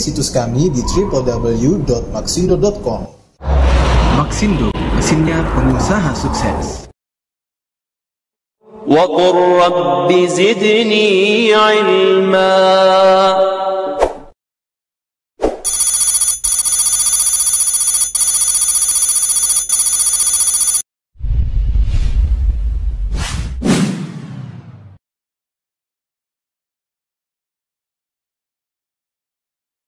situs kami di www.maxindo.com. Maxindo, mesinnya pengusaha sukses. وقل رب زدني علما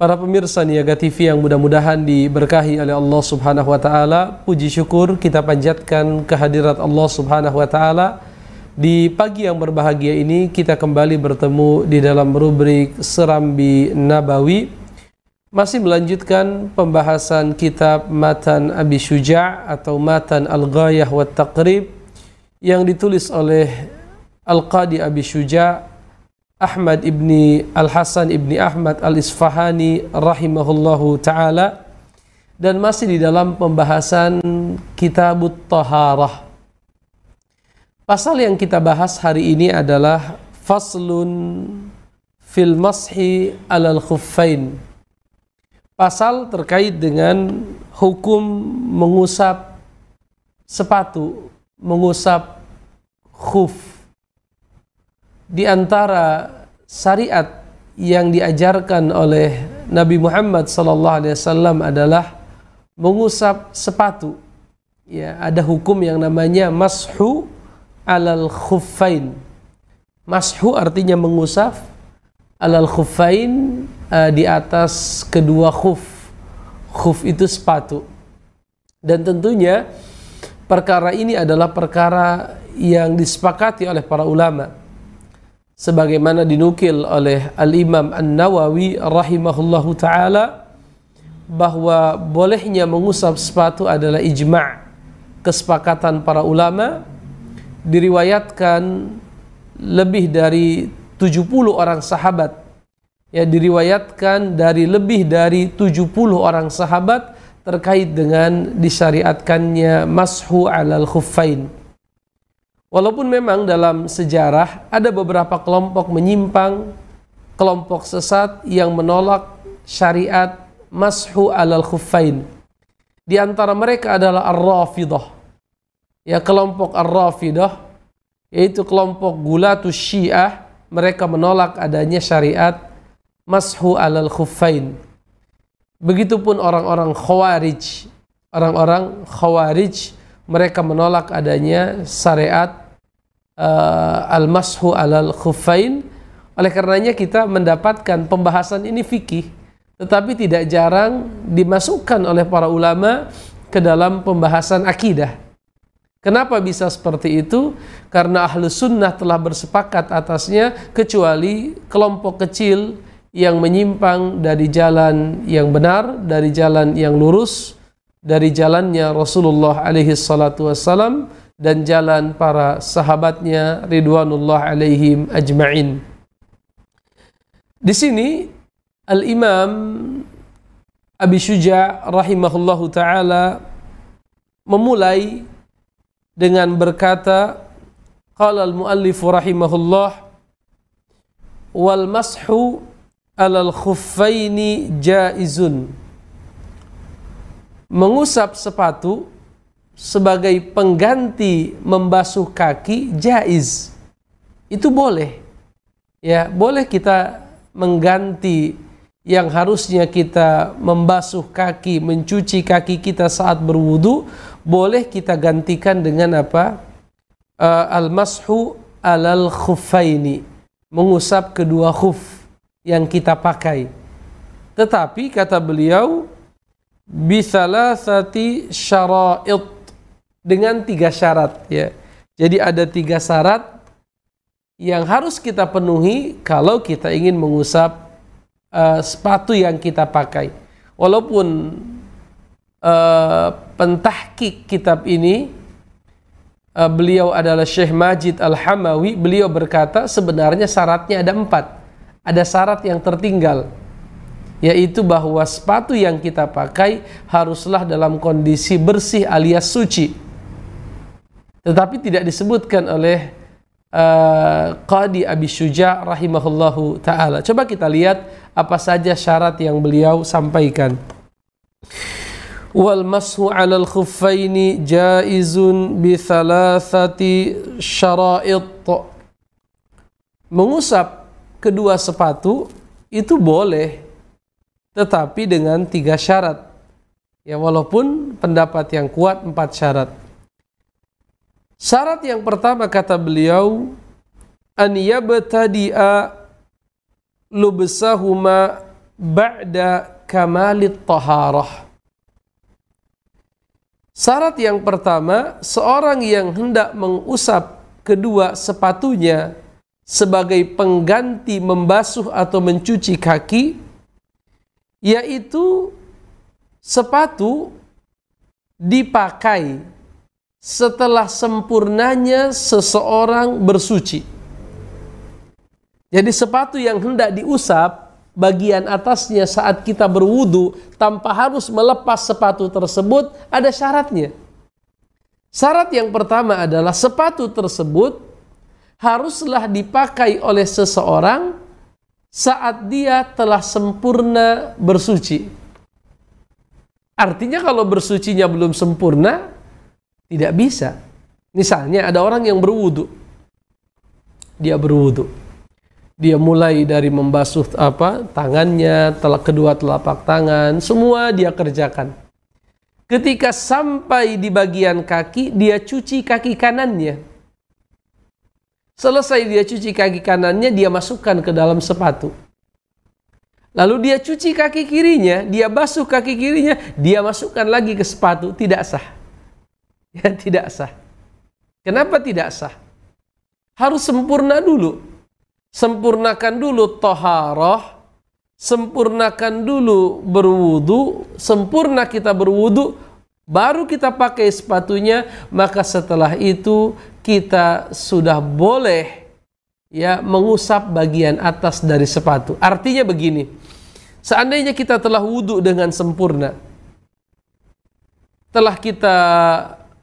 Para pemirsa Niaga TV yang mudah-mudahan diberkahi oleh Allah Subhanahu wa taala, puji syukur kita panjatkan kehadirat Allah Subhanahu wa taala di pagi yang berbahagia ini kita kembali bertemu di dalam rubrik Serambi Nabawi masih melanjutkan pembahasan kitab Matan Abi Syuja' atau Matan Al-Ghayah wa Taqrib yang ditulis oleh Al-Qadi Abi Syuja' Ahmad ibni Al-Hasan ibni Ahmad Al-Isfahani rahimahullahu ta'ala dan masih di dalam pembahasan kitab taharah pasal yang kita bahas hari ini adalah faslun fil mashi alal khuffain pasal terkait dengan hukum mengusap sepatu mengusap khuf di antara syariat yang diajarkan oleh Nabi Muhammad sallallahu alaihi wasallam adalah mengusap sepatu. Ya, ada hukum yang namanya mashu alal khuffain. Mashu artinya mengusap alal khuffain uh, di atas kedua khuf. Khuf itu sepatu. Dan tentunya perkara ini adalah perkara yang disepakati oleh para ulama sebagaimana dinukil oleh Al-Imam An-Nawawi rahimahullahu taala bahwa bolehnya mengusap sepatu adalah ijma' kesepakatan para ulama diriwayatkan lebih dari 70 orang sahabat ya diriwayatkan dari lebih dari 70 orang sahabat terkait dengan disyariatkannya mashu alal khuffain Walaupun memang dalam sejarah ada beberapa kelompok menyimpang, kelompok sesat yang menolak syariat mashu alal khuffain. Di antara mereka adalah ar-rafidah. Ya kelompok ar-rafidah yaitu kelompok gulatu syiah mereka menolak adanya syariat mashu alal khuffain. Begitupun orang-orang khawarij, orang-orang khawarij mereka menolak adanya syariat uh, al-mashu alal khufain Oleh karenanya kita mendapatkan pembahasan ini fikih, tetapi tidak jarang dimasukkan oleh para ulama ke dalam pembahasan akidah. Kenapa bisa seperti itu? Karena ahlu sunnah telah bersepakat atasnya kecuali kelompok kecil yang menyimpang dari jalan yang benar, dari jalan yang lurus, dari jalannya Rasulullah alaihi salatu wassalam dan jalan para sahabatnya ridwanullah alaihim ajmain. Di sini Al-Imam Abi Syuja rahimahullahu taala memulai dengan berkata qala al-muallif rahimahullah wal mashu alal khuffaini jaizun mengusap sepatu sebagai pengganti membasuh kaki jaiz. Itu boleh. Ya, boleh kita mengganti yang harusnya kita membasuh kaki, mencuci kaki kita saat berwudu, boleh kita gantikan dengan apa? Uh, al-mashu alal khufaini Mengusap kedua khuf yang kita pakai. Tetapi kata beliau, bisalah sati syara'it dengan tiga syarat ya. Jadi ada tiga syarat yang harus kita penuhi kalau kita ingin mengusap uh, sepatu yang kita pakai. Walaupun uh, eh, pentahkik kitab ini uh, beliau adalah Syekh Majid Al-Hamawi, beliau berkata sebenarnya syaratnya ada empat. Ada syarat yang tertinggal yaitu bahwa sepatu yang kita pakai haruslah dalam kondisi bersih alias suci tetapi tidak disebutkan oleh uh, Qadi Abi Syuja rahimahullahu taala. Coba kita lihat apa saja syarat yang beliau sampaikan. Wal mashu al khuffaini jaizun bi thalathati syara'it. Mengusap kedua sepatu itu boleh tetapi dengan tiga syarat. Ya walaupun pendapat yang kuat empat syarat. Syarat yang pertama kata beliau an yabtadi'a lubsahuma ba'da kamalit taharah. Syarat yang pertama, seorang yang hendak mengusap kedua sepatunya sebagai pengganti membasuh atau mencuci kaki, yaitu sepatu dipakai setelah sempurnanya seseorang bersuci. Jadi sepatu yang hendak diusap bagian atasnya saat kita berwudu tanpa harus melepas sepatu tersebut ada syaratnya. Syarat yang pertama adalah sepatu tersebut haruslah dipakai oleh seseorang saat dia telah sempurna bersuci. Artinya kalau bersucinya belum sempurna, tidak bisa. Misalnya ada orang yang berwudu. Dia berwudu. Dia mulai dari membasuh apa tangannya, telak kedua telapak tangan, semua dia kerjakan. Ketika sampai di bagian kaki, dia cuci kaki kanannya. Selesai dia cuci kaki kanannya, dia masukkan ke dalam sepatu. Lalu dia cuci kaki kirinya, dia basuh kaki kirinya, dia masukkan lagi ke sepatu, tidak sah ya tidak sah. Kenapa tidak sah? Harus sempurna dulu. Sempurnakan dulu toharoh, sempurnakan dulu berwudu, sempurna kita berwudu, baru kita pakai sepatunya, maka setelah itu kita sudah boleh ya mengusap bagian atas dari sepatu. Artinya begini, seandainya kita telah wudu dengan sempurna, telah kita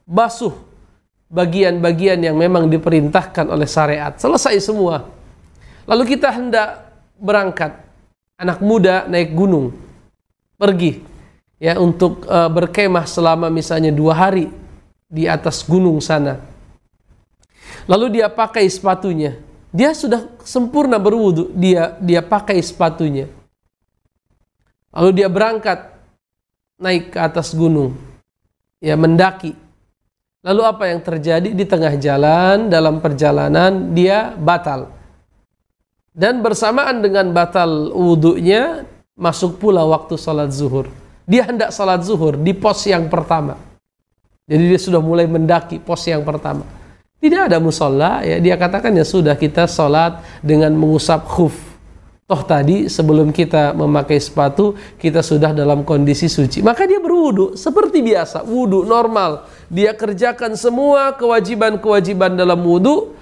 basuh bagian-bagian yang memang diperintahkan oleh syariat. Selesai semua. Lalu kita hendak berangkat. Anak muda naik gunung. Pergi. Ya, untuk uh, berkemah selama misalnya dua hari di atas gunung sana. Lalu dia pakai sepatunya. Dia sudah sempurna berwudu. Dia dia pakai sepatunya. Lalu dia berangkat naik ke atas gunung. Ya, mendaki Lalu apa yang terjadi di tengah jalan dalam perjalanan dia batal. Dan bersamaan dengan batal wudhunya masuk pula waktu salat zuhur. Dia hendak salat zuhur di pos yang pertama. Jadi dia sudah mulai mendaki pos yang pertama. Tidak ada musola, ya dia katakan ya sudah kita sholat dengan mengusap khuf Toh tadi sebelum kita memakai sepatu, kita sudah dalam kondisi suci. Maka dia berwudu seperti biasa, wudu normal. Dia kerjakan semua kewajiban-kewajiban dalam wudu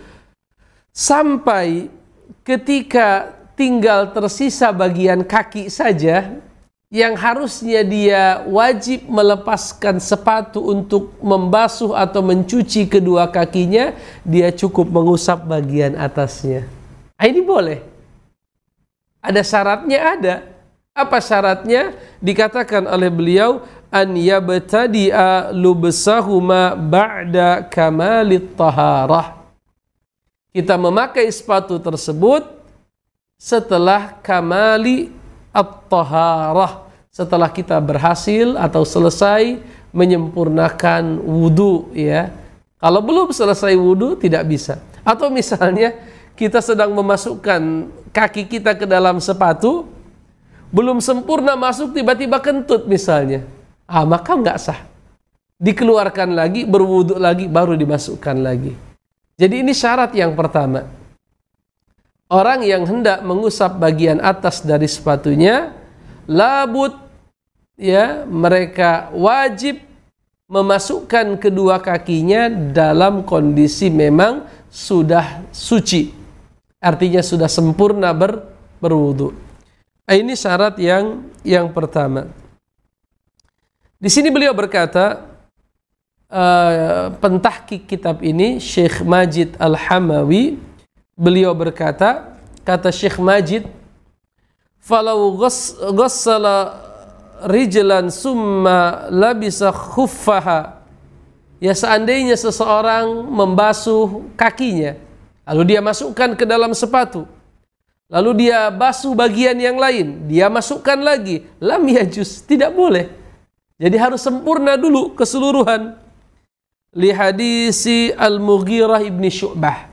sampai ketika tinggal tersisa bagian kaki saja yang harusnya dia wajib melepaskan sepatu untuk membasuh atau mencuci kedua kakinya, dia cukup mengusap bagian atasnya. Nah, ini boleh ada syaratnya ada. Apa syaratnya? Dikatakan oleh beliau an yabtadi'a lubsahuma ba'da kamalit taharah. Kita memakai sepatu tersebut setelah kamali at-taharah. Setelah kita berhasil atau selesai menyempurnakan wudhu ya. Kalau belum selesai wudhu tidak bisa. Atau misalnya kita sedang memasukkan kaki kita ke dalam sepatu, belum sempurna masuk tiba-tiba kentut misalnya. Ah, maka nggak sah. Dikeluarkan lagi, berwudhu lagi, baru dimasukkan lagi. Jadi ini syarat yang pertama. Orang yang hendak mengusap bagian atas dari sepatunya, labut ya, mereka wajib memasukkan kedua kakinya dalam kondisi memang sudah suci artinya sudah sempurna ber, berwudu. Eh, ini syarat yang yang pertama. Di sini beliau berkata uh, eh, pentahki kitab ini Syekh Majid Al-Hamawi beliau berkata kata Syekh Majid falau ghassala rijlan summa labisa khuffaha ya seandainya seseorang membasuh kakinya Lalu dia masukkan ke dalam sepatu. Lalu dia basuh bagian yang lain, dia masukkan lagi. Lam yajus, tidak boleh. Jadi harus sempurna dulu keseluruhan. Li hadisi Al-Mughirah ibni Syu'bah.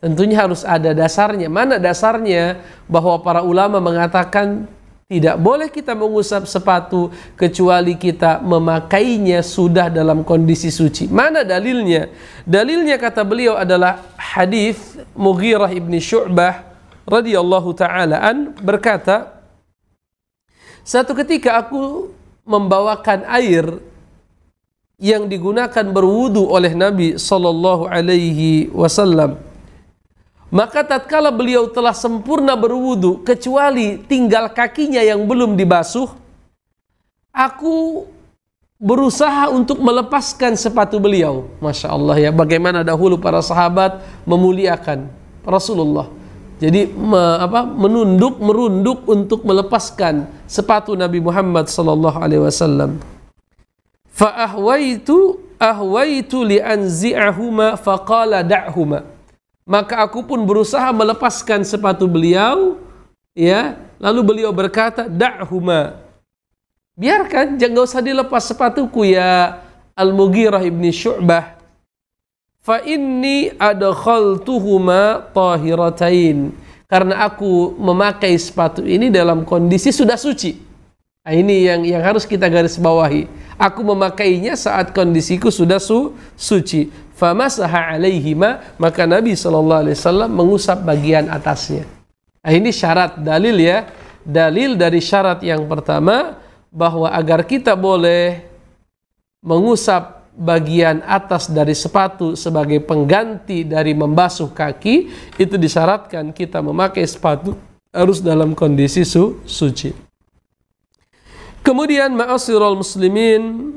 Tentunya harus ada dasarnya. Mana dasarnya bahwa para ulama mengatakan tidak boleh kita mengusap sepatu kecuali kita memakainya sudah dalam kondisi suci. Mana dalilnya? Dalilnya kata beliau adalah hadis Mughirah ibni Syu'bah radhiyallahu taala an berkata, "Satu ketika aku membawakan air yang digunakan berwudu oleh Nabi sallallahu alaihi wasallam." Maka tatkala beliau telah sempurna berwudu kecuali tinggal kakinya yang belum dibasuh, aku berusaha untuk melepaskan sepatu beliau. Masya Allah ya, bagaimana dahulu para sahabat memuliakan Rasulullah. Jadi me, apa, menunduk, merunduk untuk melepaskan sepatu Nabi Muhammad Sallallahu Alaihi Wasallam. Faahwaitu ahwaitu li anzi'ahuma faqala da'huma maka aku pun berusaha melepaskan sepatu beliau ya lalu beliau berkata da'huma biarkan jangan usah dilepas sepatuku ya al mugirah ibni Syu'bah fa inni adkhaltuhuma tahiratain karena aku memakai sepatu ini dalam kondisi sudah suci nah, ini yang yang harus kita garis bawahi aku memakainya saat kondisiku sudah su suci famasaha alaihima maka Nabi Shallallahu alaihi wasallam mengusap bagian atasnya. Nah, ini syarat dalil ya. Dalil dari syarat yang pertama bahwa agar kita boleh mengusap bagian atas dari sepatu sebagai pengganti dari membasuh kaki itu disyaratkan kita memakai sepatu harus dalam kondisi su suci. Kemudian ma'asirul muslimin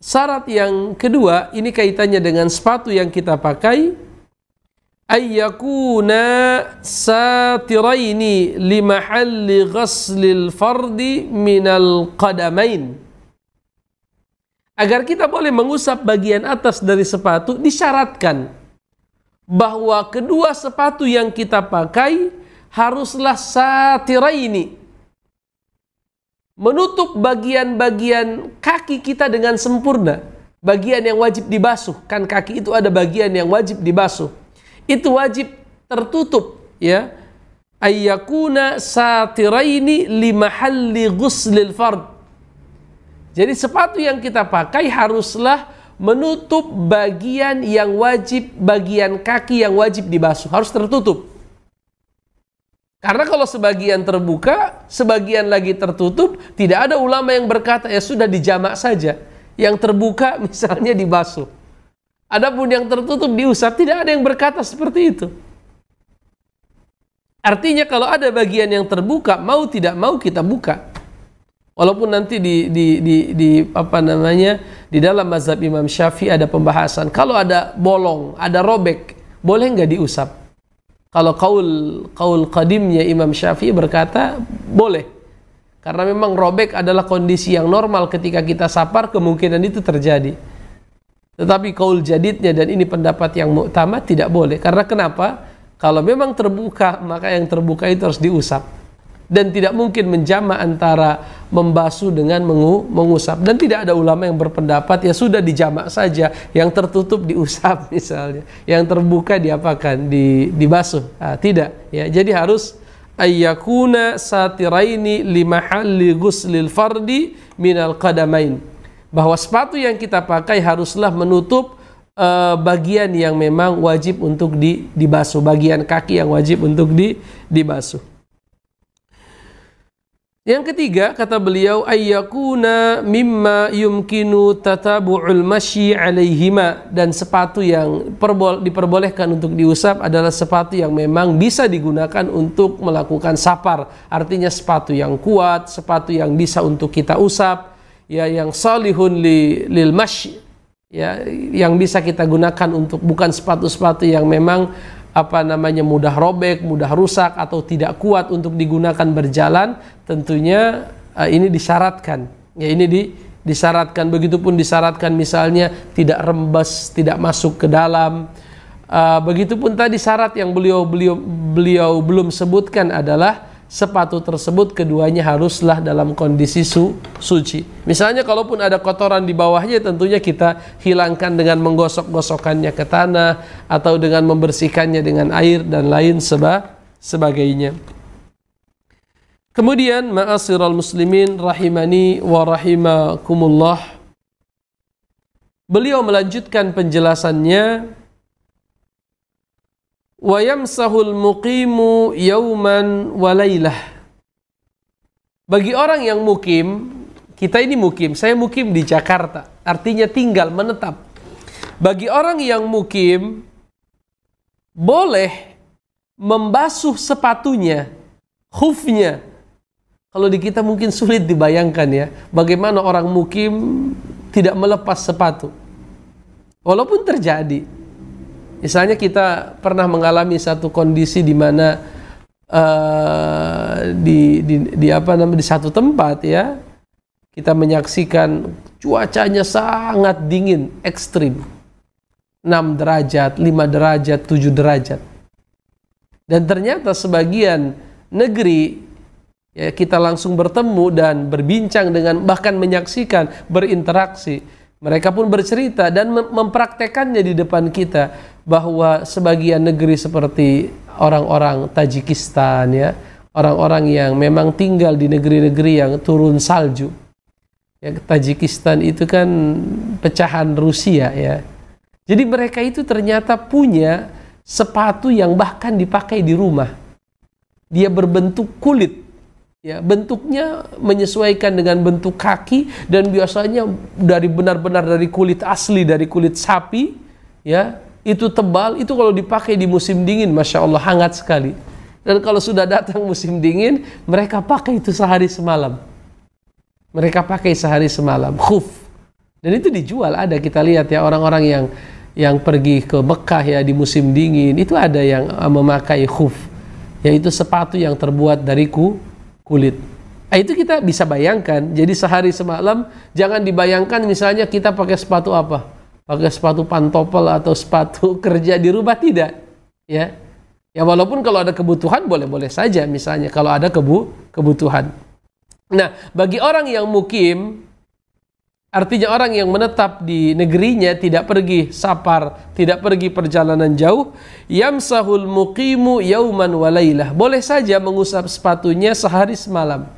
Syarat yang kedua ini kaitannya dengan sepatu yang kita pakai ayyakuna satiraini li ghaslil fardi minal qadamain agar kita boleh mengusap bagian atas dari sepatu disyaratkan bahwa kedua sepatu yang kita pakai haruslah satiraini menutup bagian-bagian kaki kita dengan sempurna. Bagian yang wajib dibasuh, kan kaki itu ada bagian yang wajib dibasuh. Itu wajib tertutup, ya. Ayyakuna satiraini limahalli ghuslil fard. Jadi sepatu yang kita pakai haruslah menutup bagian yang wajib, bagian kaki yang wajib dibasuh. Harus tertutup. Karena kalau sebagian terbuka, sebagian lagi tertutup, tidak ada ulama yang berkata ya sudah dijamak saja. Yang terbuka misalnya dibasuh. Adapun yang tertutup diusap, tidak ada yang berkata seperti itu. Artinya kalau ada bagian yang terbuka, mau tidak mau kita buka. Walaupun nanti di, di, di, di apa namanya di dalam mazhab Imam Syafi'i ada pembahasan kalau ada bolong, ada robek, boleh nggak diusap? Kalau kaul kaul qadimnya Imam Syafi'i berkata boleh. Karena memang robek adalah kondisi yang normal ketika kita sapar kemungkinan itu terjadi. Tetapi kaul jadidnya dan ini pendapat yang utama tidak boleh. Karena kenapa? Kalau memang terbuka maka yang terbuka itu harus diusap dan tidak mungkin menjama antara membasuh dengan mengu, mengusap dan tidak ada ulama yang berpendapat ya sudah dijamak saja yang tertutup diusap misalnya yang terbuka diapakan di dibasuh nah, tidak ya jadi harus ayyakuna satiraini limahalli ghuslil fardi minal qadamain bahwa sepatu yang kita pakai haruslah menutup uh, bagian yang memang wajib untuk di, dibasuh bagian kaki yang wajib untuk di, dibasuh yang ketiga kata beliau ayyakuna mimma yumkinu tatabu'ul masyi alaihima dan sepatu yang diperbolehkan untuk diusap adalah sepatu yang memang bisa digunakan untuk melakukan sapar. Artinya sepatu yang kuat, sepatu yang bisa untuk kita usap, ya yang salihun li, lil masyi ya yang bisa kita gunakan untuk bukan sepatu-sepatu yang memang apa namanya mudah robek, mudah rusak atau tidak kuat untuk digunakan berjalan, tentunya uh, ini disyaratkan. Ya ini di disyaratkan. Begitupun disyaratkan misalnya tidak rembes, tidak masuk ke dalam. Uh, begitupun tadi syarat yang beliau beliau beliau belum sebutkan adalah sepatu tersebut keduanya haruslah dalam kondisi su suci. Misalnya kalaupun ada kotoran di bawahnya tentunya kita hilangkan dengan menggosok-gosokkannya ke tanah atau dengan membersihkannya dengan air dan lain seba sebagainya. Kemudian ma'asyiral muslimin rahimani wa rahimakumullah. Beliau melanjutkan penjelasannya muqimu yauman walailah bagi orang yang mukim kita ini mukim saya mukim di Jakarta artinya tinggal menetap bagi orang yang mukim boleh membasuh sepatunya khufnya kalau di kita mungkin sulit dibayangkan ya, bagaimana orang mukim tidak melepas sepatu. Walaupun terjadi, Misalnya kita pernah mengalami satu kondisi di mana uh, di, di, di apa namanya di satu tempat ya kita menyaksikan cuacanya sangat dingin, ekstrim. 6 derajat, 5 derajat, 7 derajat. Dan ternyata sebagian negeri ya kita langsung bertemu dan berbincang dengan bahkan menyaksikan berinteraksi mereka pun bercerita dan mempraktekannya di depan kita bahwa sebagian negeri seperti orang-orang Tajikistan ya, orang-orang yang memang tinggal di negeri-negeri yang turun salju. Ya, Tajikistan itu kan pecahan Rusia ya. Jadi mereka itu ternyata punya sepatu yang bahkan dipakai di rumah. Dia berbentuk kulit Ya, bentuknya menyesuaikan dengan bentuk kaki dan biasanya dari benar-benar dari kulit asli dari kulit sapi, ya. Itu tebal, itu kalau dipakai di musim dingin, masya Allah hangat sekali. Dan kalau sudah datang musim dingin, mereka pakai itu sehari semalam. Mereka pakai sehari semalam, khuf. Dan itu dijual ada kita lihat ya orang-orang yang yang pergi ke Mekah ya di musim dingin itu ada yang memakai khuf yaitu sepatu yang terbuat dari ku kulit. Nah, itu kita bisa bayangkan. Jadi sehari semalam jangan dibayangkan misalnya kita pakai sepatu apa? Pakai sepatu pantopel atau sepatu kerja di rumah tidak. Ya. Ya walaupun kalau ada kebutuhan boleh-boleh saja misalnya kalau ada kebu kebutuhan. Nah, bagi orang yang mukim Artinya orang yang menetap di negerinya tidak pergi sapar, tidak pergi perjalanan jauh, Yam yamsahul muqimu yauman walailah. Boleh saja mengusap sepatunya sehari semalam.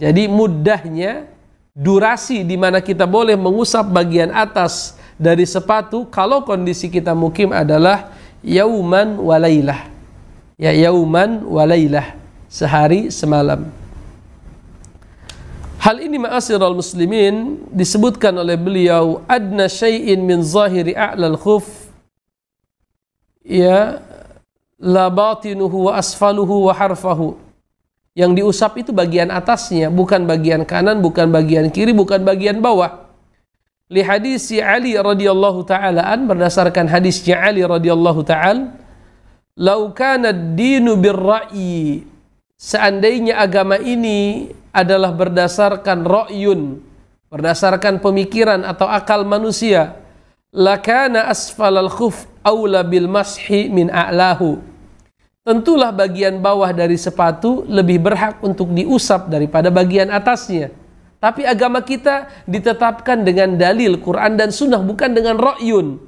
Jadi mudahnya durasi di mana kita boleh mengusap bagian atas dari sepatu kalau kondisi kita mukim adalah yauman walailah. Ya yauman walailah, sehari semalam. Hal ini al muslimin disebutkan oleh beliau adna syai'in min zahiri a'lal khuf ya la batinuhu wa asfaluhu wa harfahu. Yang diusap itu bagian atasnya, bukan bagian kanan, bukan bagian kiri, bukan bagian bawah. Li hadis Ali radhiyallahu taala an berdasarkan hadisnya Ali radhiyallahu taala, "Lau kana ad-dinu birra'yi" Seandainya agama ini adalah berdasarkan ro'yun, berdasarkan pemikiran atau akal manusia, lakana asfalal khuf awla bil mashi min a'lahu. Tentulah bagian bawah dari sepatu lebih berhak untuk diusap daripada bagian atasnya. Tapi agama kita ditetapkan dengan dalil Quran dan Sunnah bukan dengan ro'yun.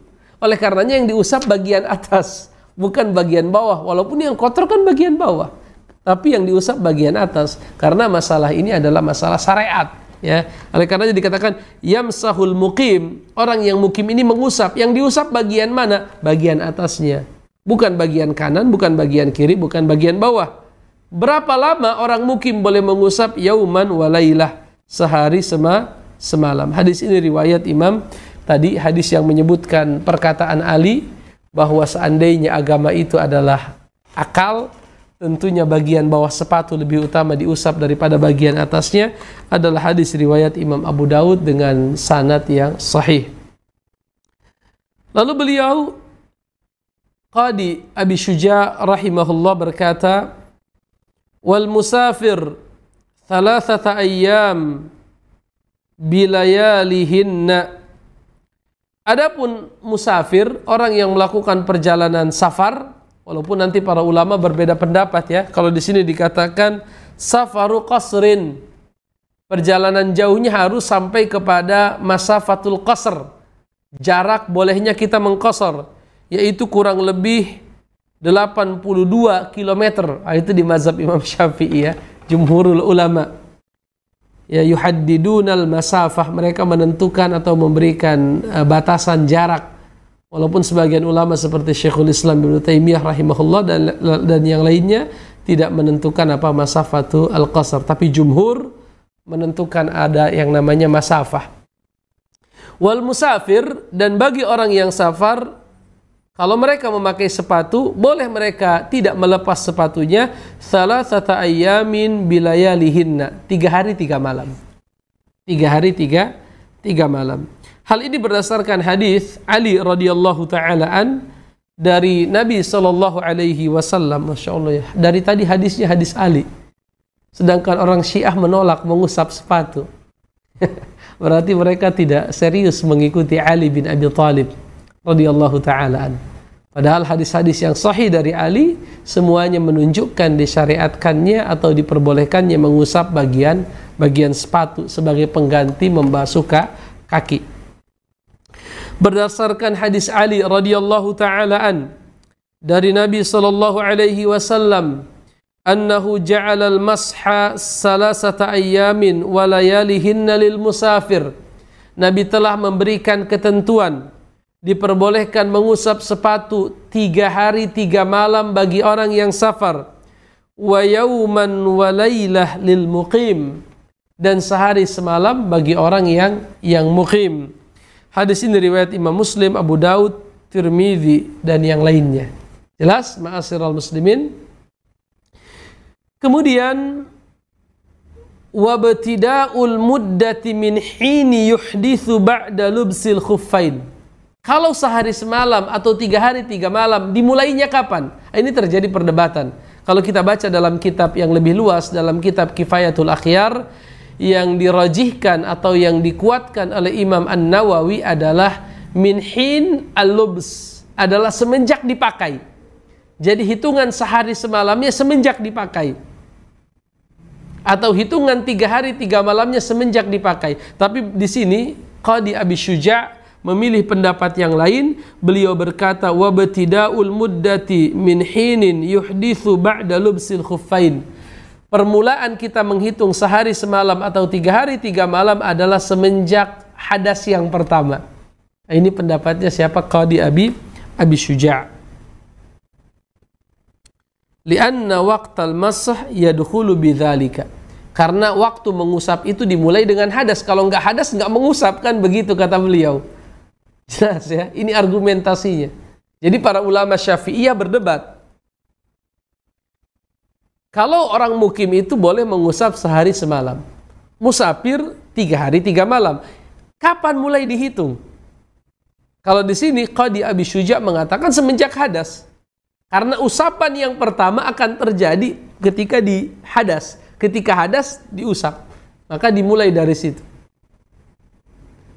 Oleh karenanya yang diusap bagian atas bukan bagian bawah. Walaupun yang kotor kan bagian bawah tapi yang diusap bagian atas karena masalah ini adalah masalah syariat ya oleh karena itu dikatakan yamsahul mukim orang yang mukim ini mengusap yang diusap bagian mana bagian atasnya bukan bagian kanan bukan bagian kiri bukan bagian bawah berapa lama orang mukim boleh mengusap yauman walailah sehari sema semalam hadis ini riwayat imam tadi hadis yang menyebutkan perkataan Ali bahwa seandainya agama itu adalah akal tentunya bagian bawah sepatu lebih utama diusap daripada bagian atasnya adalah hadis riwayat Imam Abu Daud dengan sanad yang sahih. Lalu beliau Qadi Abi Syuja rahimahullah berkata, "Wal musafir thalathata ayyam bilayalihinna." Adapun musafir, orang yang melakukan perjalanan safar Walaupun nanti para ulama berbeda pendapat ya. Kalau di sini dikatakan safaru qasrin. Perjalanan jauhnya harus sampai kepada masafatul qasr. Jarak bolehnya kita mengkosor yaitu kurang lebih 82 km. Ah, itu di mazhab Imam Syafi'i ya, jumhurul ulama. Ya yuhaddidunal masafah, mereka menentukan atau memberikan eh, batasan jarak Walaupun sebagian ulama seperti Syekhul Islam Ibn Taimiyah rahimahullah dan dan yang lainnya tidak menentukan apa masafatu al-qasar, tapi jumhur menentukan ada yang namanya masafah. Wal musafir dan bagi orang yang safar kalau mereka memakai sepatu, boleh mereka tidak melepas sepatunya salah sata ayamin bilayalihinna. Tiga hari tiga malam. Tiga hari tiga tiga malam. Hal ini berdasarkan hadis Ali radhiyallahu taala an dari Nabi sallallahu alaihi wasallam. Masya ya. Dari tadi hadisnya hadis Ali. Sedangkan orang Syiah menolak mengusap sepatu. Berarti mereka tidak serius mengikuti Ali bin Abi Thalib radhiyallahu taala an. Padahal hadis-hadis yang sahih dari Ali semuanya menunjukkan disyariatkannya atau diperbolehkannya mengusap bagian bagian sepatu sebagai pengganti membasuh kaki berdasarkan hadis Ali radhiyallahu taala an dari Nabi sallallahu alaihi wasallam annahu ja'ala al-masha salasata ayyamin wa layalihin lil musafir Nabi telah memberikan ketentuan diperbolehkan mengusap sepatu tiga hari tiga malam bagi orang yang safar wa yauman wa laylah lil muqim dan sehari semalam bagi orang yang yang muqim Hadis ini riwayat Imam Muslim, Abu Daud, Tirmidzi dan yang lainnya. Jelas ma'asyiral muslimin. Kemudian wabtida'ul muddati min hini yuhdithu ba'da lubsil khuffain. Kalau sehari semalam atau tiga hari tiga malam dimulainya kapan? Nah, ini terjadi perdebatan. Kalau kita baca dalam kitab yang lebih luas dalam kitab Kifayatul Akhyar yang dirajihkan atau yang dikuatkan oleh Imam An-Nawawi adalah minhin al adalah semenjak dipakai. Jadi hitungan sehari semalamnya semenjak dipakai. Atau hitungan tiga hari tiga malamnya semenjak dipakai. Tapi di sini Qadi Abi Syuja memilih pendapat yang lain. Beliau berkata, وَبَتِدَاءُ muddati min hinin yuhdithu ba'da lubsil khuffain permulaan kita menghitung sehari semalam atau tiga hari tiga malam adalah semenjak hadas yang pertama. Nah, ini pendapatnya siapa? Qadi Abi Abi Syuja. Lianna waqtal masah yadkhulu bidzalika. Karena waktu mengusap itu dimulai dengan hadas. Kalau nggak hadas nggak mengusap kan begitu kata beliau. Jelas ya, ini argumentasinya. Jadi para ulama Syafi'iyah berdebat kalau orang mukim itu boleh mengusap sehari semalam. Musafir tiga hari tiga malam. Kapan mulai dihitung? Kalau di sini Qadi Abi Syuja mengatakan semenjak hadas. Karena usapan yang pertama akan terjadi ketika di hadas. Ketika hadas diusap. Maka dimulai dari situ.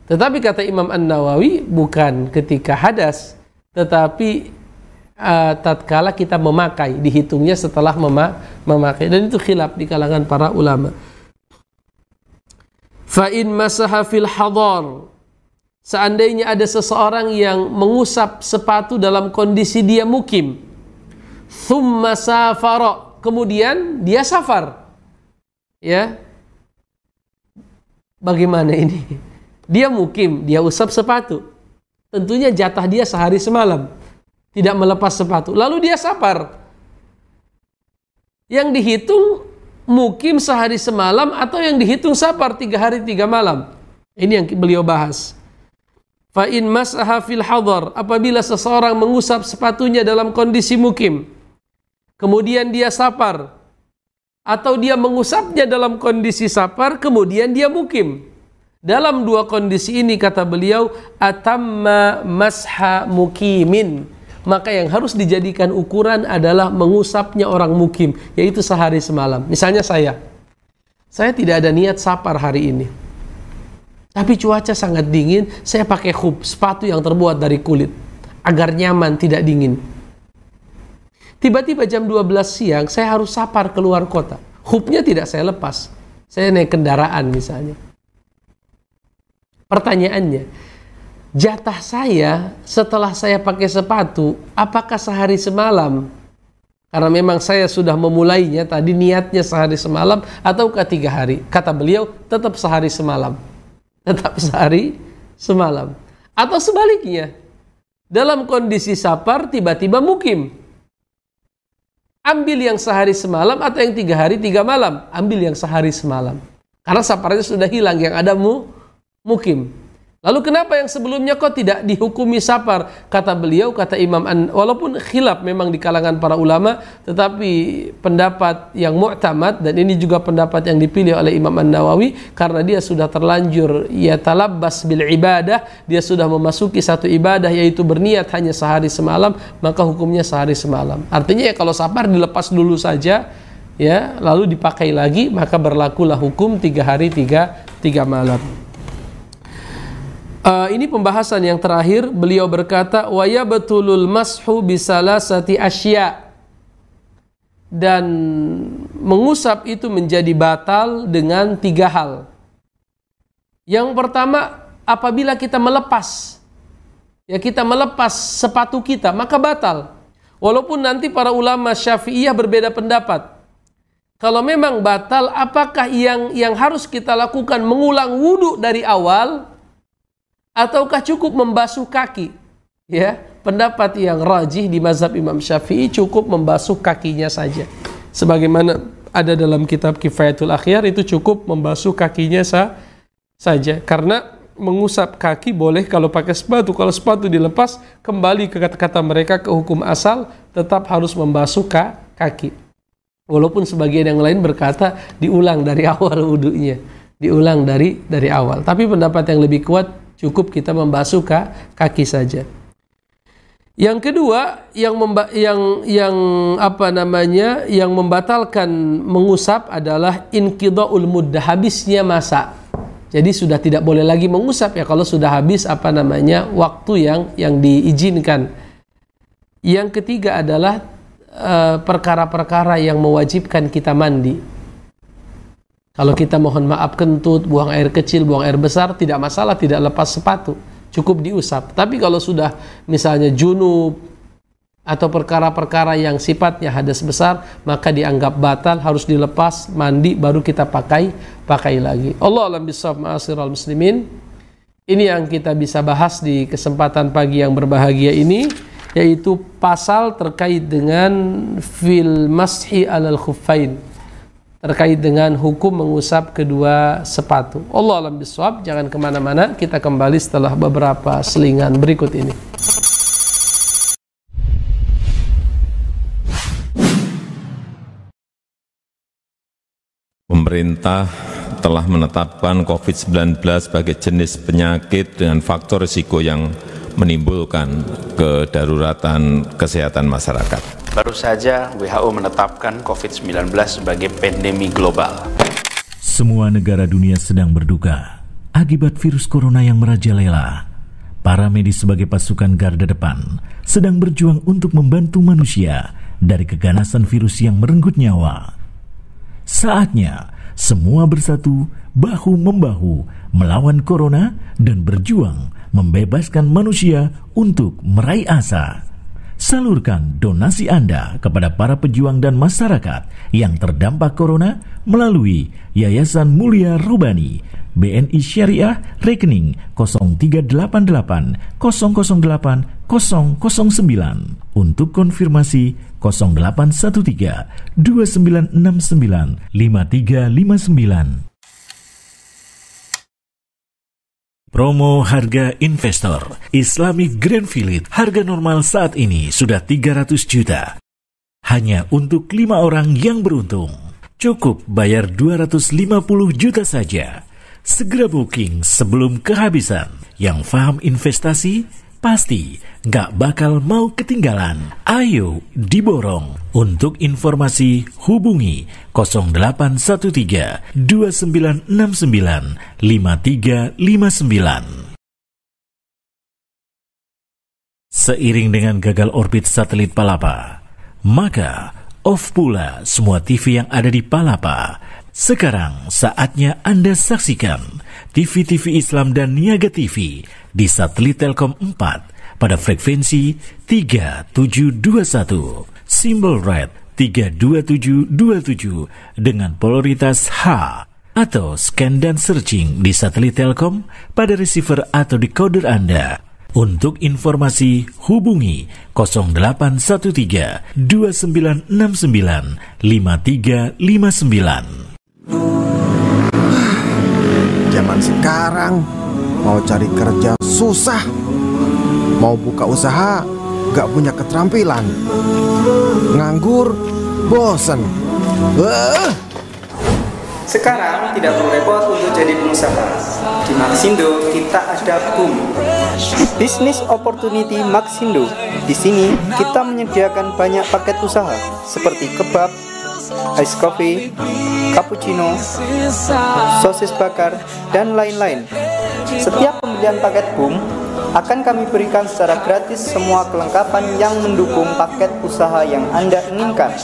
Tetapi kata Imam An-Nawawi bukan ketika hadas. Tetapi uh, tatkala kita memakai dihitungnya setelah mema memakai dan itu khilaf di kalangan para ulama fa in masaha fil hadar seandainya ada seseorang yang mengusap sepatu dalam kondisi dia mukim thumma safara kemudian dia safar ya bagaimana ini dia mukim dia usap sepatu tentunya jatah dia sehari semalam tidak melepas sepatu. Lalu dia sapar. Yang dihitung mukim sehari semalam atau yang dihitung sapar tiga hari tiga malam. Ini yang beliau bahas. Fa'in masaha fil hadar. Apabila seseorang mengusap sepatunya dalam kondisi mukim. Kemudian dia sapar, Atau dia mengusapnya dalam kondisi sapar, Kemudian dia mukim. Dalam dua kondisi ini kata beliau. Atamma masha mukimin maka yang harus dijadikan ukuran adalah mengusapnya orang mukim, yaitu sehari semalam. Misalnya saya, saya tidak ada niat sapar hari ini. Tapi cuaca sangat dingin, saya pakai hub, sepatu yang terbuat dari kulit, agar nyaman, tidak dingin. Tiba-tiba jam 12 siang, saya harus sapar keluar kota. Hubnya tidak saya lepas. Saya naik kendaraan misalnya. Pertanyaannya, jatah saya setelah saya pakai sepatu, apakah sehari semalam? Karena memang saya sudah memulainya tadi niatnya sehari semalam ataukah tiga hari? Kata beliau tetap sehari semalam. Tetap sehari semalam. Atau sebaliknya, dalam kondisi sapar tiba-tiba mukim. Ambil yang sehari semalam atau yang tiga hari tiga malam. Ambil yang sehari semalam. Karena saparnya sudah hilang yang ada mu, mukim. Lalu kenapa yang sebelumnya kok tidak dihukumi safar? Kata beliau, kata Imam An, walaupun khilaf memang di kalangan para ulama, tetapi pendapat yang mu'tamad dan ini juga pendapat yang dipilih oleh Imam An Nawawi karena dia sudah terlanjur ya talabbas bil ibadah, dia sudah memasuki satu ibadah yaitu berniat hanya sehari semalam, maka hukumnya sehari semalam. Artinya ya kalau safar dilepas dulu saja, ya lalu dipakai lagi maka berlakulah hukum tiga hari tiga tiga malam. Uh, ini pembahasan yang terakhir. Beliau berkata, waya betulul mashu bisala sati asya dan mengusap itu menjadi batal dengan tiga hal. Yang pertama, apabila kita melepas, ya kita melepas sepatu kita, maka batal. Walaupun nanti para ulama syafi'iyah berbeda pendapat. Kalau memang batal, apakah yang yang harus kita lakukan mengulang wudhu dari awal ataukah cukup membasuh kaki? Ya, pendapat yang rajih di mazhab Imam Syafi'i cukup membasuh kakinya saja. Sebagaimana ada dalam kitab Kifayatul Akhyar itu cukup membasuh kakinya sa saja karena mengusap kaki boleh kalau pakai sepatu kalau sepatu dilepas kembali ke kata-kata mereka ke hukum asal tetap harus membasuh ka kaki walaupun sebagian yang lain berkata diulang dari awal wudhunya diulang dari dari awal tapi pendapat yang lebih kuat cukup kita membasuh kaki saja. Yang kedua yang memba yang yang apa namanya yang membatalkan mengusap adalah inqidaul muddah habisnya masa. Jadi sudah tidak boleh lagi mengusap ya kalau sudah habis apa namanya waktu yang yang diizinkan. Yang ketiga adalah eh, perkara -perkara yang mewajibkan kita mandi. Kalau kita mohon maaf kentut, buang air kecil, buang air besar, tidak masalah, tidak lepas sepatu. Cukup diusap. Tapi kalau sudah misalnya junub, atau perkara-perkara yang sifatnya hadas besar maka dianggap batal harus dilepas mandi baru kita pakai pakai lagi Allah alam bisawab al muslimin ini yang kita bisa bahas di kesempatan pagi yang berbahagia ini yaitu pasal terkait dengan fil mashi alal khuffain terkait dengan hukum mengusap kedua sepatu. Allah alam biswab, jangan kemana-mana, kita kembali setelah beberapa selingan berikut ini. Pemerintah telah menetapkan COVID-19 sebagai jenis penyakit dengan faktor risiko yang menimbulkan kedaruratan kesehatan masyarakat. Baru saja WHO menetapkan COVID-19 sebagai pandemi global. Semua negara dunia sedang berduka akibat virus corona yang merajalela. Para medis sebagai pasukan garda depan sedang berjuang untuk membantu manusia dari keganasan virus yang merenggut nyawa. Saatnya semua bersatu bahu membahu melawan corona dan berjuang membebaskan manusia untuk meraih asa. Salurkan donasi Anda kepada para pejuang dan masyarakat yang terdampak corona melalui Yayasan Mulia Rubani BNI Syariah rekening 0388 008 009 untuk konfirmasi 0813 2969 5359 Promo harga investor Islamic Grand Village harga normal saat ini sudah 300 juta. Hanya untuk lima orang yang beruntung. Cukup bayar 250 juta saja. Segera booking sebelum kehabisan. Yang paham investasi, pasti nggak bakal mau ketinggalan. Ayo diborong. Untuk informasi hubungi 0813 2969 5359. Seiring dengan gagal orbit satelit Palapa, maka off pula semua TV yang ada di Palapa. Sekarang saatnya Anda saksikan TV-TV Islam dan Niaga TV di satelit Telkom 4 pada frekuensi 3721, simbol red 32727 dengan polaritas H atau scan dan searching di satelit Telkom pada receiver atau decoder Anda. Untuk informasi hubungi 0813 2969 5359. Zaman sekarang mau cari kerja susah mau buka usaha gak punya keterampilan nganggur bosen uh. sekarang tidak perlu repot untuk jadi pengusaha di Maxindo kita ada boom Business Opportunity Maxindo di sini kita menyediakan banyak paket usaha seperti kebab ice coffee cappuccino, sosis bakar, dan lain-lain. Setiap pembelian paket BOOM akan kami berikan secara gratis semua kelengkapan yang mendukung paket usaha yang Anda inginkan.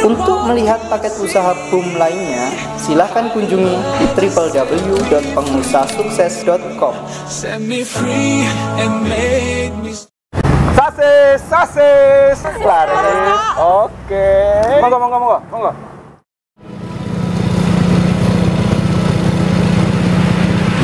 Untuk melihat paket usaha BOOM lainnya, silahkan kunjungi www.pengusahasukses.com Sase, sase, lari. oke. Okay. Monggo, monggo, monggo, monggo.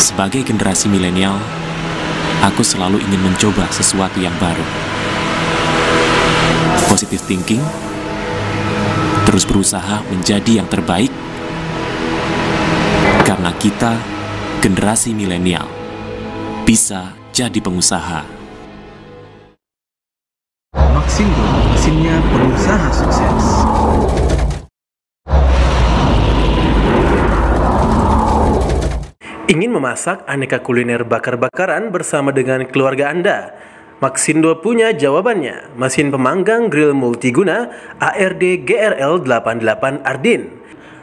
Sebagai generasi milenial, aku selalu ingin mencoba sesuatu yang baru. Positive thinking, terus berusaha menjadi yang terbaik, karena kita, generasi milenial, bisa jadi pengusaha. Ingin memasak aneka kuliner bakar-bakaran bersama dengan keluarga Anda? Maxindo punya jawabannya. Mesin pemanggang grill multiguna ARD GRL 88 Ardin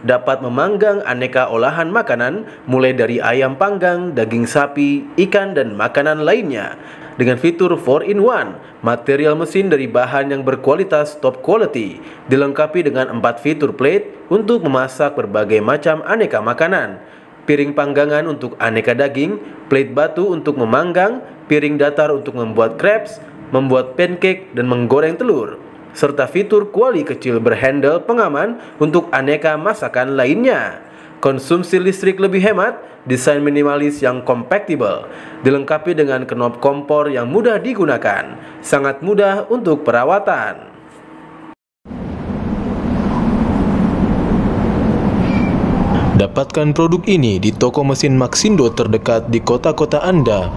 dapat memanggang aneka olahan makanan mulai dari ayam panggang, daging sapi, ikan dan makanan lainnya. Dengan fitur 4-in-1, material mesin dari bahan yang berkualitas top quality, dilengkapi dengan 4 fitur plate untuk memasak berbagai macam aneka makanan piring panggangan untuk aneka daging, plate batu untuk memanggang, piring datar untuk membuat crepes, membuat pancake, dan menggoreng telur, serta fitur kuali kecil berhandle pengaman untuk aneka masakan lainnya. Konsumsi listrik lebih hemat, desain minimalis yang kompatibel, dilengkapi dengan knob kompor yang mudah digunakan, sangat mudah untuk perawatan. Dapatkan produk ini di toko mesin Maxindo terdekat di kota-kota Anda.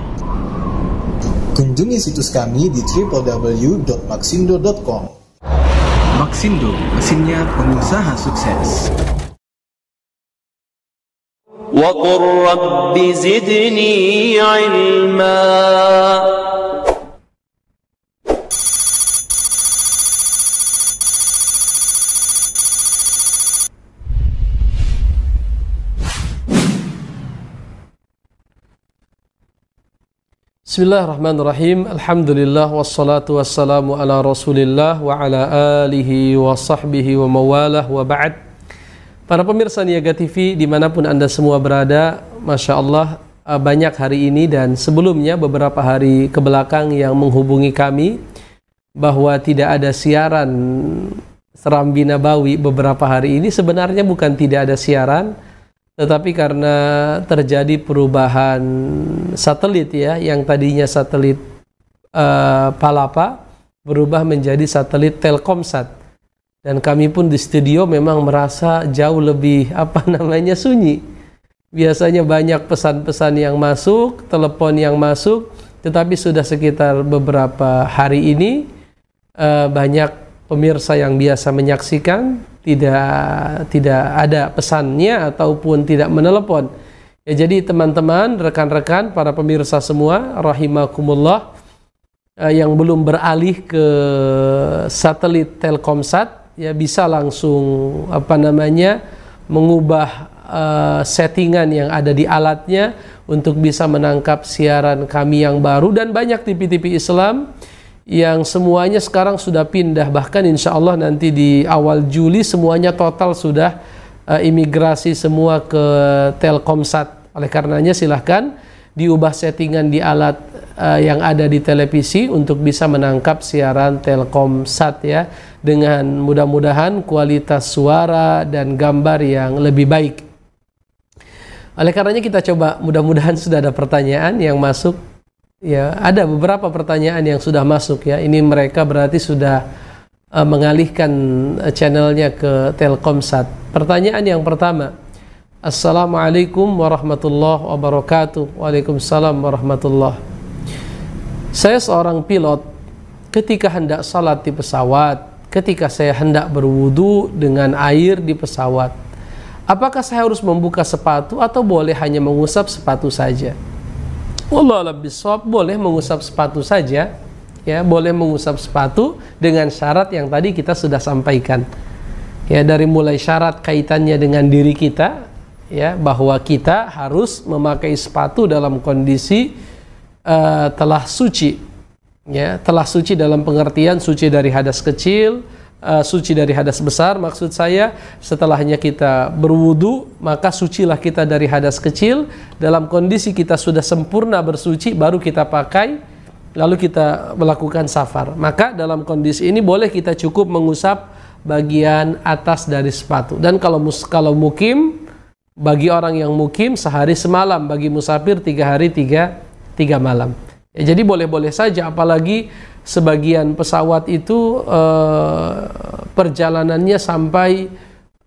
Kunjungi situs kami di www.maxindo.com. Maxindo, mesinnya pengusaha sukses. وقل رب زدني علما Bismillahirrahmanirrahim. Alhamdulillah wassalatu wassalamu ala Rasulillah wa ala alihi wa sahbihi wa mawalah wa ba'd. Para pemirsa Niaga TV dimanapun Anda semua berada, Masya Allah eh, banyak hari ini dan sebelumnya beberapa hari kebelakang yang menghubungi kami bahwa tidak ada siaran Serambi Nabawi beberapa hari ini sebenarnya bukan tidak ada siaran, tetapi karena terjadi perubahan satelit ya, yang tadinya satelit uh, Palapa berubah menjadi satelit Telkomsat. Dan kami pun di studio memang merasa jauh lebih apa namanya sunyi. Biasanya banyak pesan-pesan yang masuk, telepon yang masuk, tetapi sudah sekitar beberapa hari ini uh, banyak pemirsa yang biasa menyaksikan tidak tidak ada pesannya ataupun tidak menelepon. Ya jadi teman-teman, rekan-rekan, para pemirsa semua rahimakumullah eh, yang belum beralih ke satelit Telkomsat ya bisa langsung apa namanya mengubah eh, settingan yang ada di alatnya untuk bisa menangkap siaran kami yang baru dan banyak TV-TV Islam yang semuanya sekarang sudah pindah bahkan insya Allah nanti di awal Juli semuanya total sudah uh, imigrasi semua ke Telkomsat oleh karenanya silahkan diubah settingan di alat uh, yang ada di televisi untuk bisa menangkap siaran Telkomsat ya dengan mudah-mudahan kualitas suara dan gambar yang lebih baik oleh karenanya kita coba mudah-mudahan sudah ada pertanyaan yang masuk Ya, ada beberapa pertanyaan yang sudah masuk ya. Ini mereka berarti sudah uh, mengalihkan eh, channelnya ke Telkomsat. Pertanyaan yang pertama, Assalamualaikum warahmatullahi wabarakatuh. Waalaikumsalam warahmatullahi. Saya seorang pilot. Ketika hendak salat di pesawat, ketika saya hendak berwudu dengan air di pesawat, apakah saya harus membuka sepatu atau boleh hanya mengusap sepatu saja? Allah lebih sob boleh mengusap sepatu saja ya boleh mengusap sepatu dengan syarat yang tadi kita sudah sampaikan ya dari mulai syarat kaitannya dengan diri kita ya bahwa kita harus memakai sepatu dalam kondisi uh, telah suci ya telah suci dalam pengertian suci dari hadas kecil uh, suci dari hadas besar maksud saya setelahnya kita berwudu maka sucilah kita dari hadas kecil dalam kondisi kita sudah sempurna bersuci baru kita pakai lalu kita melakukan safar maka dalam kondisi ini boleh kita cukup mengusap bagian atas dari sepatu dan kalau mus kalau mukim bagi orang yang mukim sehari semalam bagi musafir tiga hari tiga tiga malam Ya, jadi boleh-boleh saja, apalagi sebagian pesawat itu eh, perjalanannya sampai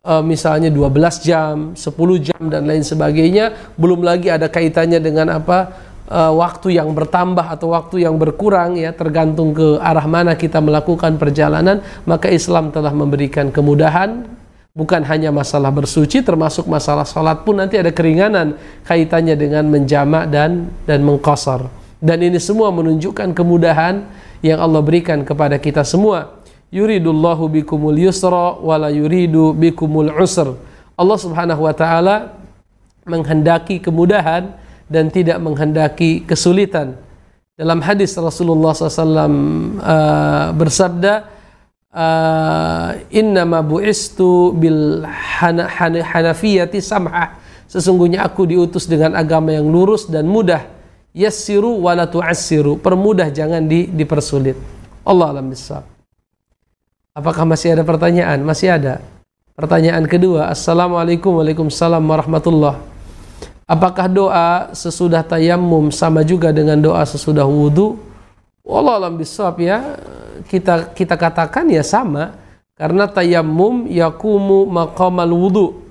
eh, misalnya 12 jam, 10 jam dan lain sebagainya, belum lagi ada kaitannya dengan apa eh, waktu yang bertambah atau waktu yang berkurang ya, tergantung ke arah mana kita melakukan perjalanan, maka Islam telah memberikan kemudahan bukan hanya masalah bersuci termasuk masalah sholat pun nanti ada keringanan kaitannya dengan menjamak dan dan mengkosor dan ini semua menunjukkan kemudahan yang Allah berikan kepada kita semua yuridullahu bikumul yusra wala yuridu bikumul usr Allah Subhanahu wa taala menghendaki kemudahan dan tidak menghendaki kesulitan dalam hadis Rasulullah SAW uh, bersabda uh, innama bu'istu bil hana, hana, hanafiyati samha sesungguhnya aku diutus dengan agama yang lurus dan mudah yassiru wala tu'assiru. Permudah jangan di, dipersulit. Allah alam bisawab. Apakah masih ada pertanyaan? Masih ada. Pertanyaan kedua, Assalamualaikum Waalaikumsalam warahmatullah. Apakah doa sesudah tayammum sama juga dengan doa sesudah wudhu? Allah alam bisawab ya, kita kita katakan ya sama. Karena tayammum yakumu maqamal wudhu.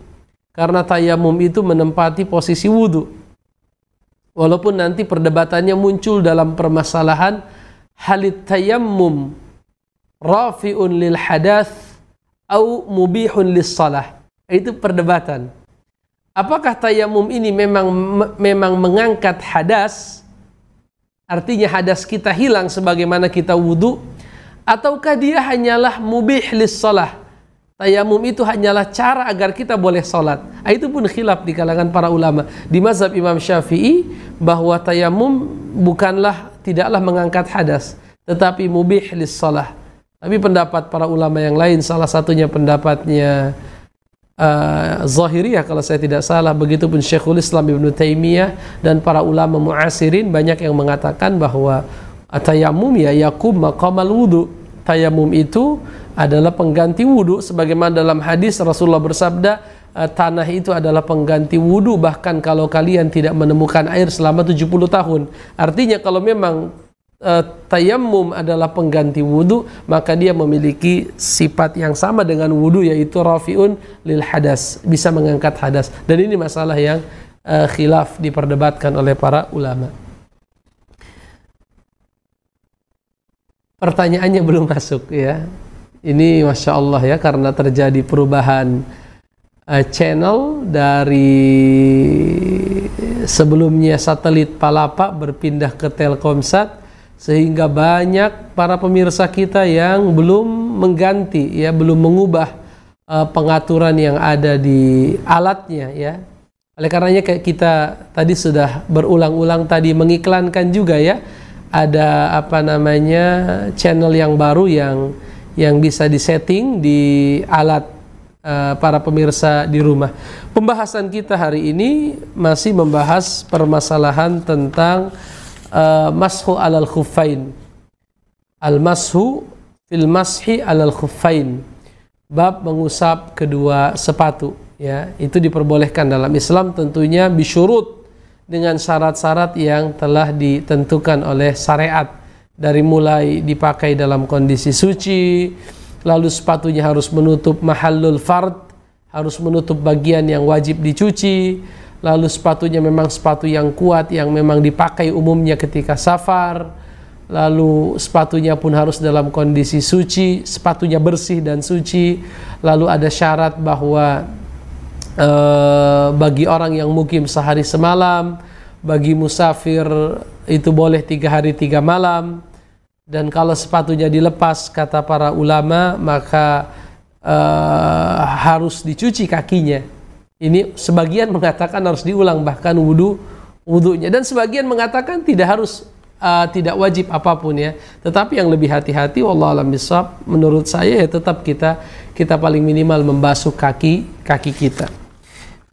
Karena tayammum itu menempati posisi wudhu. Walaupun nanti perdebatannya muncul dalam permasalahan halit tayammum rafi'un lil hadas au mubihun lis salah. Itu perdebatan. Apakah tayammum ini memang memang mengangkat hadas? Artinya hadas kita hilang sebagaimana kita wudhu ataukah dia hanyalah mubih lis salah Tayamum itu hanyalah cara agar kita boleh sholat. Ah, itu pun khilaf di kalangan para ulama. Di mazhab Imam Syafi'i bahwa tayamum bukanlah tidaklah mengangkat hadas, tetapi mubih lis sholah. Tapi pendapat para ulama yang lain, salah satunya pendapatnya uh, Zahiriyah kalau saya tidak salah, begitupun Syekhul Islam Ibn Taimiyah dan para ulama muasirin banyak yang mengatakan bahwa tayamum ya yakum maqamal wudu. Tayamum itu adalah pengganti wudhu sebagaimana dalam hadis Rasulullah bersabda eh, tanah itu adalah pengganti wudhu bahkan kalau kalian tidak menemukan air selama 70 tahun artinya kalau memang uh, tayammum adalah pengganti wudhu maka dia memiliki sifat yang sama dengan wudhu yaitu rafiun lil hadas bisa mengangkat hadas dan ini masalah yang eh, khilaf diperdebatkan oleh para ulama pertanyaannya belum masuk ya ini masya Allah ya karena terjadi perubahan uh, channel dari sebelumnya satelit Palapa berpindah ke Telkomsat sehingga banyak para pemirsa kita yang belum mengganti ya belum mengubah uh, pengaturan yang ada di alatnya ya oleh karenanya kita tadi sudah berulang-ulang tadi mengiklankan juga ya ada apa namanya channel yang baru yang yang bisa disetting di alat eh, para pemirsa di rumah. Pembahasan kita hari ini masih membahas permasalahan tentang uh, mashu alal khufain. Al mashu fil mashi alal khufain. Bab mengusap kedua sepatu ya, itu diperbolehkan dalam Islam tentunya bisyurut dengan syarat-syarat yang telah ditentukan oleh syariat dari mulai dipakai dalam kondisi suci, lalu sepatunya harus menutup mahallul fard, harus menutup bagian yang wajib dicuci, lalu sepatunya memang sepatu yang kuat yang memang dipakai umumnya ketika safar, lalu sepatunya pun harus dalam kondisi suci, sepatunya bersih dan suci, lalu ada syarat bahwa e, bagi orang yang mukim sehari semalam, bagi musafir itu boleh tiga hari tiga malam dan kalau sepatunya dilepas kata para ulama maka uh, harus dicuci kakinya ini sebagian mengatakan harus diulang bahkan wudhu wudhunya dan sebagian mengatakan tidak harus uh, tidak wajib apapun ya tetapi yang lebih hati-hati wallahualam alam bisab menurut saya ya tetap kita kita paling minimal membasuh kaki kaki kita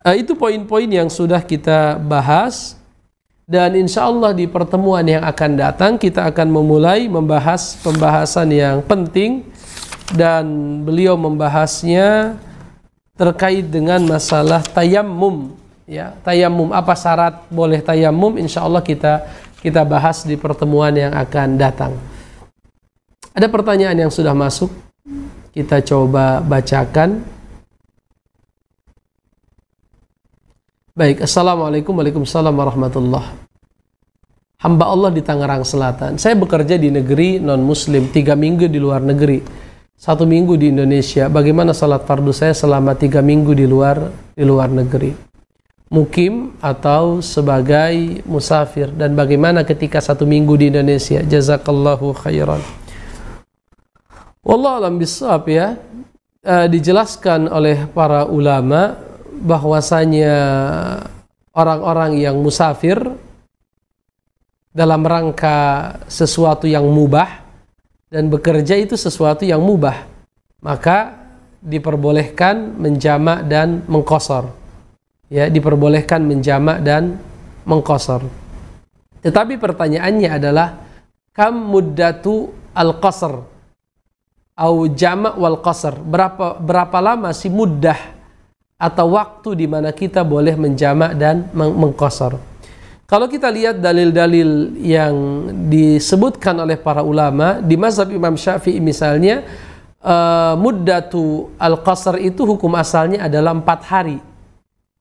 uh, itu poin-poin yang sudah kita bahas dan insya Allah di pertemuan yang akan datang kita akan memulai membahas pembahasan yang penting dan beliau membahasnya terkait dengan masalah tayamum ya tayamum apa syarat boleh tayamum insya Allah kita kita bahas di pertemuan yang akan datang ada pertanyaan yang sudah masuk kita coba bacakan Baik, Assalamualaikum Waalaikumsalam Warahmatullah Hamba Allah di Tangerang Selatan Saya bekerja di negeri non-muslim Tiga minggu di luar negeri Satu minggu di Indonesia Bagaimana salat fardu saya selama tiga minggu di luar di luar negeri Mukim atau sebagai musafir Dan bagaimana ketika satu minggu di Indonesia Jazakallahu khairan Wallah alam bisab ya eh, Dijelaskan oleh para ulama bahwasanya orang-orang yang musafir dalam rangka sesuatu yang mubah dan bekerja itu sesuatu yang mubah maka diperbolehkan menjamak dan mengkosor ya diperbolehkan menjamak dan mengkosor tetapi pertanyaannya adalah kam muddatu al-qasr au jamak wal qasr berapa berapa lama si muddah atau waktu di mana kita boleh menjamak dan meng mengkosor. Kalau kita lihat dalil-dalil yang disebutkan oleh para ulama di mazhab Imam Syafi'i misalnya uh, muddatu al-qasr itu hukum asalnya adalah empat hari.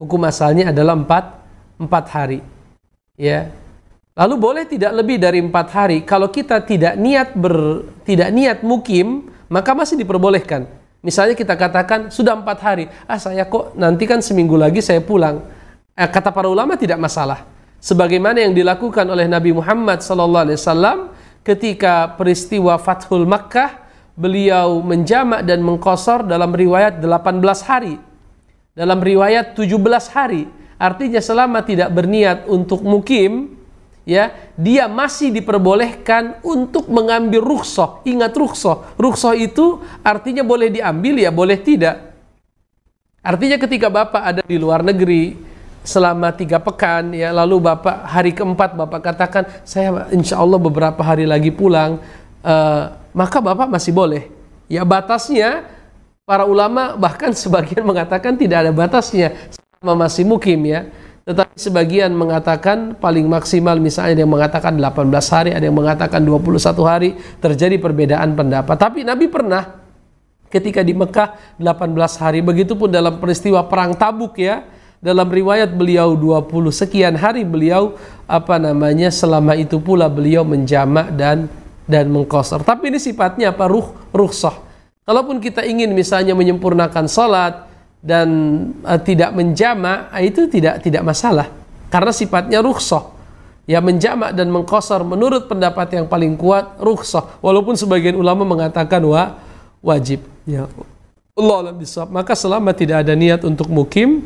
Hukum asalnya adalah empat empat hari. Ya. Lalu boleh tidak lebih dari empat hari kalau kita tidak niat ber, tidak niat mukim maka masih diperbolehkan Misalnya kita katakan sudah empat hari, ah saya kok nanti kan seminggu lagi saya pulang. Eh, kata para ulama tidak masalah. Sebagaimana yang dilakukan oleh Nabi Muhammad Sallallahu Alaihi Wasallam ketika peristiwa Fathul Makkah, beliau menjamak dan mengkosor dalam riwayat 18 hari. Dalam riwayat 17 hari. Artinya selama tidak berniat untuk mukim, ya dia masih diperbolehkan untuk mengambil rukhsah. Ingat rukhsah. Rukhsah itu artinya boleh diambil ya boleh tidak. Artinya ketika Bapak ada di luar negeri selama tiga pekan ya lalu Bapak hari keempat Bapak katakan saya insya Allah beberapa hari lagi pulang uh, maka Bapak masih boleh. Ya batasnya para ulama bahkan sebagian mengatakan tidak ada batasnya selama masih mukim ya. Tetapi sebagian mengatakan paling maksimal misalnya ada yang mengatakan 18 hari, ada yang mengatakan 21 hari, terjadi perbedaan pendapat. Tapi Nabi pernah ketika di Mekah 18 hari, begitupun dalam peristiwa perang Tabuk ya. Dalam riwayat beliau 20 sekian hari beliau apa namanya selama itu pula beliau menjamak dan dan mengkosor. Tapi ini sifatnya apa? Ruh, ruhsah. Kalaupun kita ingin misalnya menyempurnakan salat, dan uh, tidak menjamak e, itu tidak tidak masalah karena sifatnya rukhsah ya menjamak dan mengkosor menurut pendapat yang paling kuat rukhsah walaupun sebagian ulama mengatakan wa wajib ya Allah bisawab maka selama tidak ada niat untuk mukim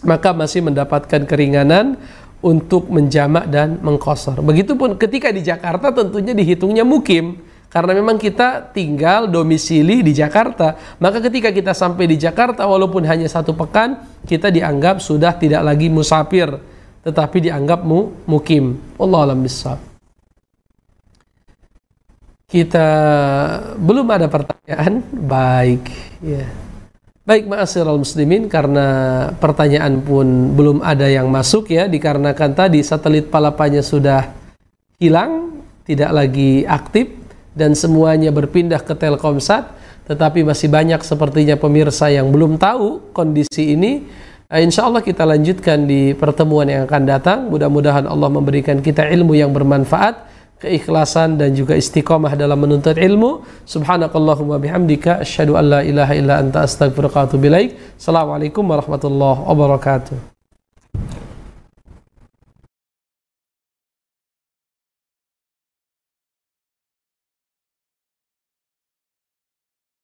maka masih mendapatkan keringanan untuk menjamak dan mengkosor begitupun ketika di Jakarta tentunya dihitungnya mukim karena memang kita tinggal domisili di Jakarta, maka ketika kita sampai di Jakarta walaupun hanya satu pekan, kita dianggap sudah tidak lagi musafir, tetapi dianggap mu mukim. Allah alam bisa. Kita belum ada pertanyaan, baik ya. Baik al muslimin karena pertanyaan pun belum ada yang masuk ya dikarenakan tadi satelit palapanya sudah hilang, tidak lagi aktif dan semuanya berpindah ke Telkomsat, tetapi masih banyak sepertinya pemirsa yang belum tahu kondisi ini. Eh, Insya Allah kita lanjutkan di pertemuan yang akan datang. Mudah-mudahan Allah memberikan kita ilmu yang bermanfaat, keikhlasan dan juga istiqomah dalam menuntut ilmu. Subhanakallahumma bihamdika asyhadu an la ilaha illa anta astaghfiruka wa atubu Assalamualaikum warahmatullahi wabarakatuh.